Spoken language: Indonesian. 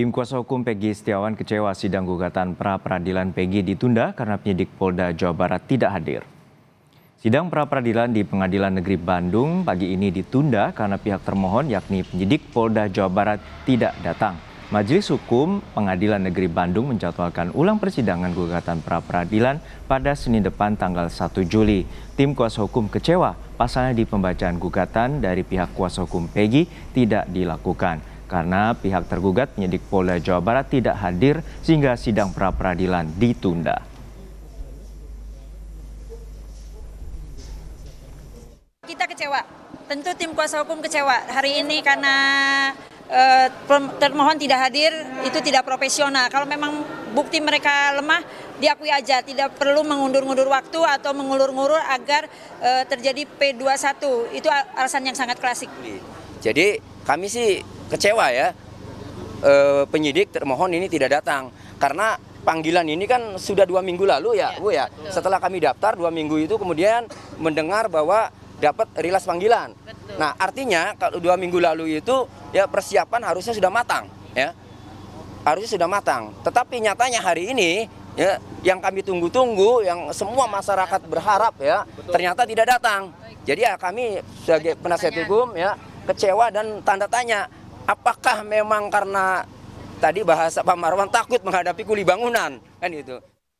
Tim kuasa hukum Pegi Setiawan kecewa sidang gugatan pra peradilan Pegi ditunda karena penyidik Polda Jawa Barat tidak hadir. Sidang pra peradilan di Pengadilan Negeri Bandung pagi ini ditunda karena pihak termohon yakni penyidik Polda Jawa Barat tidak datang. Majelis Hukum Pengadilan Negeri Bandung menjadwalkan ulang persidangan gugatan pra peradilan pada Senin depan tanggal 1 Juli. Tim kuasa hukum kecewa pasalnya di pembacaan gugatan dari pihak kuasa hukum Pegi tidak dilakukan karena pihak tergugat penyidik Polda Jawa Barat tidak hadir sehingga sidang pra peradilan ditunda. Kita kecewa. Tentu tim kuasa hukum kecewa hari ini karena eh, termohon tidak hadir itu tidak profesional. Kalau memang bukti mereka lemah diakui aja, tidak perlu mengundur-undur waktu atau mengulur-ngulur agar e, terjadi P21. Itu alasan yang sangat klasik. Jadi kami sih kecewa ya e, penyidik termohon ini tidak datang karena panggilan ini kan sudah dua minggu lalu ya, ya Bu ya. Betul. Setelah kami daftar dua minggu itu kemudian mendengar bahwa dapat rilas panggilan. Betul. Nah artinya kalau dua minggu lalu itu ya persiapan harusnya sudah matang ya harusnya sudah matang. Tetapi nyatanya hari ini ya yang kami tunggu-tunggu yang semua masyarakat berharap ya Betul. ternyata tidak datang. Jadi ya kami sebagai penasihat hukum ya kecewa dan tanda tanya apakah memang karena tadi bahasa Pak Marwan takut menghadapi kuli bangunan kan itu